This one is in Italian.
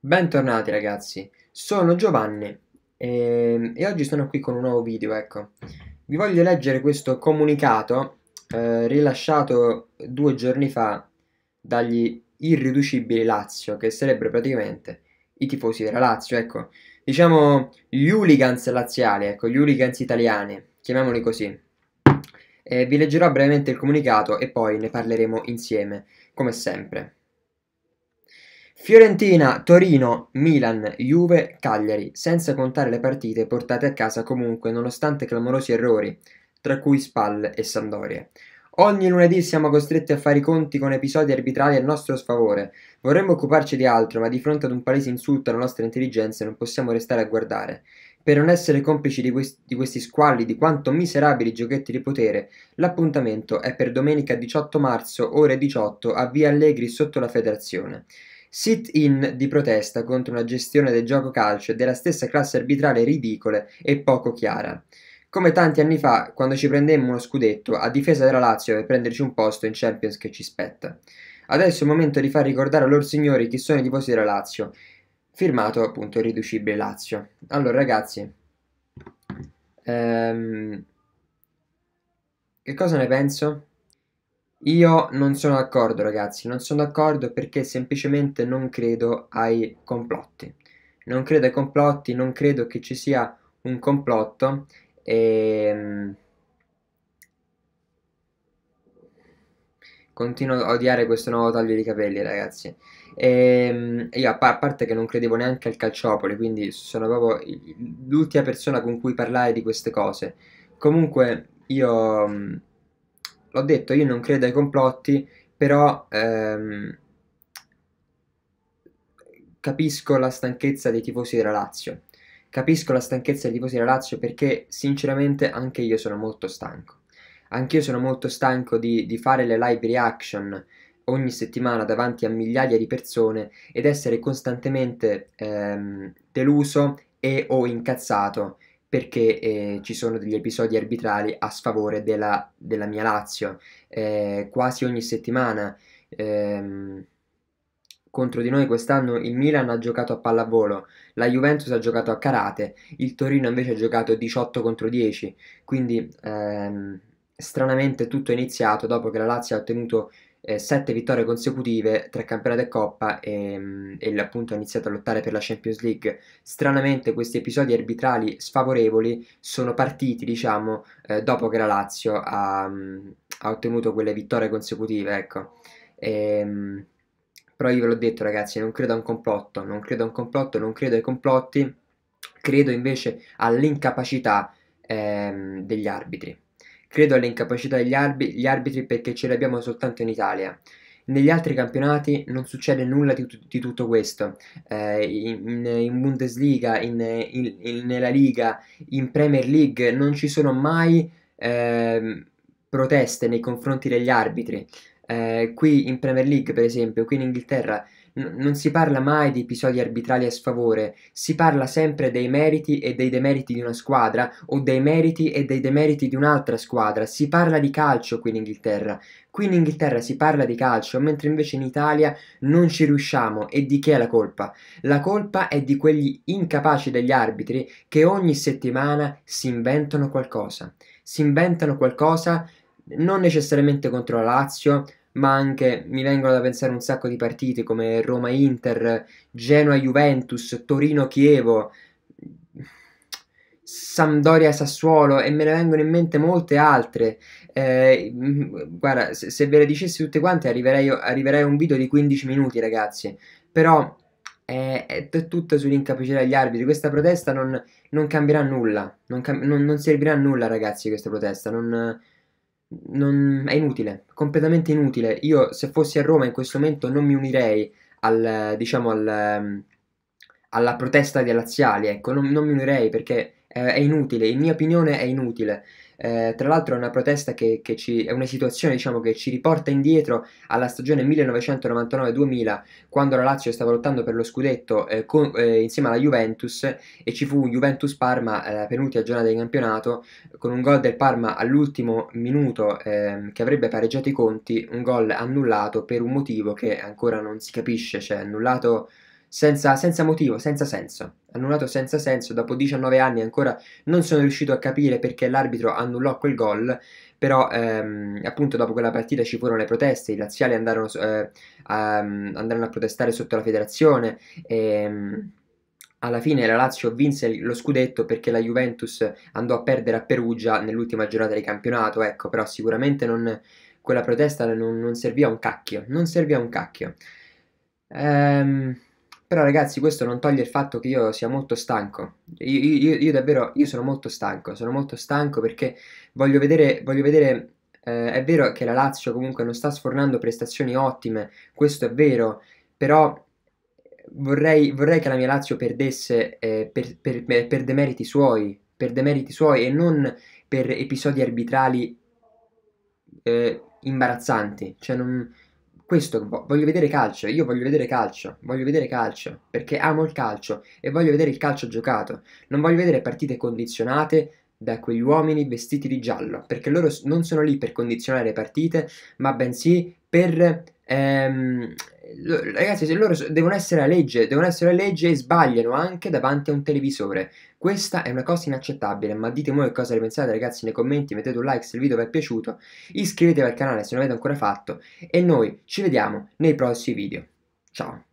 Bentornati ragazzi, sono Giovanni e, ehm, e, oggi sono qui con un nuovo video, ecco. Vi voglio leggere questo comunicato eh, rilasciato due giorni fa dagli irriducibili Lazio, che sarebbero praticamente i tifosi della Lazio, ecco. Diciamo gli hooligans laziali, ecco, gli hooligans italiani, chiamiamoli così. E eh, vi leggerò brevemente il comunicato e poi ne parleremo insieme, come sempre. Fiorentina, Torino, Milan, Juve, Cagliari, senza contare le partite portate a casa comunque nonostante clamorosi errori, tra cui Spal e Sandorie. Ogni lunedì siamo costretti a fare i conti con episodi arbitrali a nostro sfavore. Vorremmo occuparci di altro, ma di fronte ad un palese insulto alla nostra intelligenza non possiamo restare a guardare. Per non essere complici di, quest di questi squalli, di quanto miserabili giochetti di potere, l'appuntamento è per domenica 18 marzo, ore 18, a Via Allegri sotto la Federazione sit-in di protesta contro una gestione del gioco calcio e della stessa classe arbitrale ridicole e poco chiara. Come tanti anni fa, quando ci prendemmo uno scudetto a difesa della Lazio per prenderci un posto in Champions che ci spetta. Adesso è il momento di far ricordare a loro signori chi sono i tifosi della Lazio. Firmato appunto Irriducibile Lazio. Allora ragazzi, ehm, che cosa ne penso? Io non sono d'accordo ragazzi, non sono d'accordo perché semplicemente non credo ai complotti. Non credo ai complotti, non credo che ci sia un complotto. E... Ehm, continuo a odiare questo nuovo taglio di capelli ragazzi. E ehm, io a parte che non credevo neanche al calciopoli, quindi sono proprio l'ultima persona con cui parlare di queste cose. Comunque io l'ho detto, io non credo ai complotti, però ehm, capisco la stanchezza dei tifosi della Lazio. Capisco la stanchezza dei tifosi della Lazio perché sinceramente anche io sono molto stanco. Anch'io sono molto stanco di, di fare le live reaction ogni settimana davanti a migliaia di persone ed essere costantemente ehm, deluso e o incazzato perché eh, ci sono degli episodi arbitrali a sfavore della, della mia Lazio. Eh, quasi ogni settimana ehm, contro di noi quest'anno il Milan ha giocato a pallavolo, la Juventus ha giocato a karate, il Torino invece ha giocato 18 contro 10, quindi ehm, stranamente tutto è iniziato dopo che la Lazio ha ottenuto eh, sette vittorie consecutive, tre campionate e coppa ehm, e, e, appunto ha iniziato a lottare per la Champions League. Stranamente questi episodi arbitrali sfavorevoli sono partiti, diciamo, eh, dopo che la Lazio ha, mm, ha, ottenuto quelle vittorie consecutive, ecco. E, ehm, però io ve l'ho detto ragazzi, non credo a un complotto, non credo a un complotto, non credo ai complotti, credo invece all'incapacità ehm, degli arbitri. Credo all'incapacità degli arbitri, arbitri perché ce l'abbiamo soltanto in Italia. Negli altri campionati non succede nulla di, di tutto questo, eh, in, in, Bundesliga, in, in, nella Liga, in Premier League non ci sono mai eh, proteste nei confronti degli arbitri. Eh, qui in Premier League, per esempio, qui in Inghilterra non si parla mai di episodi arbitrali a sfavore, si parla sempre dei meriti e dei demeriti di una squadra o dei meriti e dei demeriti di un'altra squadra, si parla di calcio qui in Inghilterra. Qui in Inghilterra si parla di calcio, mentre invece in Italia non ci riusciamo e di chi è la colpa? La colpa è di quegli incapaci degli arbitri che ogni settimana si inventano qualcosa. Si inventano qualcosa non necessariamente contro la Lazio, ma anche mi vengono da pensare un sacco di partite come Roma-Inter, Genoa-Juventus, Torino-Chievo, Sampdoria-Sassuolo e me ne vengono in mente molte altre. Eh, guarda, se, se, ve le dicessi tutte quante arriverei, arriverei a un video di 15 minuti ragazzi, però eh, è, è tutta sull'incapacità degli arbitri. Questa protesta non, non cambierà nulla, non, cam non, non servirà a nulla ragazzi questa protesta, non non, è inutile, completamente inutile. Io se fossi a Roma in questo momento non mi unirei al, diciamo, al, ehm, alla protesta dei laziali, ecco, non, non mi unirei perché è, eh, è inutile, in mia opinione è inutile. Eh, tra l'altro è una protesta che, che ci, è una situazione diciamo, che ci riporta indietro alla stagione 1999-2000 quando la Lazio stava lottando per lo scudetto eh, con, eh, insieme alla Juventus e ci fu Juventus-Parma alla eh, penultima giornata di campionato con un gol del Parma all'ultimo minuto ehm, che avrebbe pareggiato i conti, un gol annullato per un motivo che ancora non si capisce, cioè annullato senza, senza motivo, senza senso. Annullato senza senso, dopo 19 anni ancora non sono riuscito a capire perché l'arbitro annullò quel gol, però ehm, appunto dopo quella partita ci furono le proteste, i laziali andarono, eh, a, ehm, andarono a protestare sotto la federazione. e... Ehm, alla fine la Lazio vinse lo scudetto perché la Juventus andò a perdere a Perugia nell'ultima giornata di campionato, ecco, però sicuramente non, quella protesta non, non serviva un cacchio, non serviva a un cacchio. Ehm, però ragazzi questo non toglie il fatto che io sia molto stanco, io, io, io davvero io sono molto stanco, sono molto stanco perché voglio vedere, voglio vedere eh, è vero che la Lazio comunque non sta sfornando prestazioni ottime, questo è vero, però vorrei, vorrei che la mia Lazio perdesse eh, per, per, per, demeriti suoi, per demeriti suoi e non per episodi arbitrali eh, imbarazzanti, cioè non questo voglio vedere calcio, io voglio vedere calcio, voglio vedere calcio, perché amo il calcio e voglio vedere il calcio giocato. Non voglio vedere partite condizionate da quegli uomini vestiti di giallo, perché loro non sono lì per condizionare le partite, ma bensì per ehm, ragazzi, se loro devono essere la legge, devono essere la legge e sbagliano anche davanti a un televisore. Questa è una cosa inaccettabile, ma ditemi voi cosa ne pensate ragazzi nei commenti, mettete un like se il video vi è piaciuto, iscrivetevi al canale se non l'avete ancora fatto e noi ci vediamo nei prossimi video. Ciao!